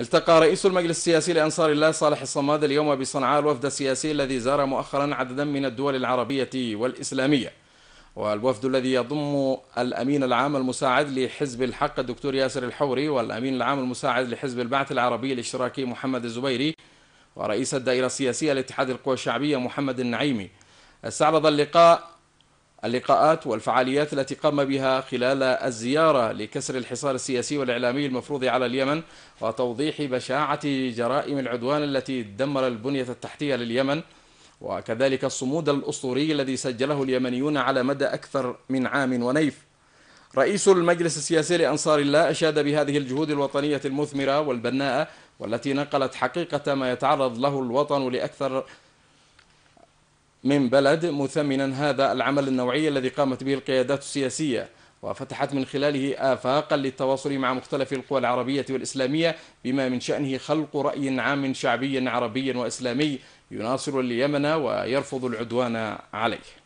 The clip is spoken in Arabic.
التقى رئيس المجلس السياسي لأنصار الله صالح الصماد اليوم بصنعاء الوفد السياسي الذي زار مؤخرا عددا من الدول العربية والإسلامية والوفد الذي يضم الأمين العام المساعد لحزب الحق الدكتور ياسر الحوري والأمين العام المساعد لحزب البعث العربي الاشتراكي محمد الزبيري ورئيس الدائرة السياسية لاتحاد القوى الشعبية محمد النعيمي استعرض اللقاء اللقاءات والفعاليات التي قام بها خلال الزيارة لكسر الحصار السياسي والإعلامي المفروض على اليمن وتوضيح بشاعة جرائم العدوان التي دمر البنية التحتية لليمن وكذلك الصمود الأسطوري الذي سجله اليمنيون على مدى أكثر من عام ونيف رئيس المجلس السياسي لأنصار الله أشاد بهذه الجهود الوطنية المثمرة والبناءة والتي نقلت حقيقة ما يتعرض له الوطن لأكثر من بلد مثمنا هذا العمل النوعي الذي قامت به القيادات السياسية وفتحت من خلاله آفاقا للتواصل مع مختلف القوى العربية والإسلامية بما من شأنه خلق رأي عام شعبي عربي وإسلامي يناصر اليمن ويرفض العدوان عليه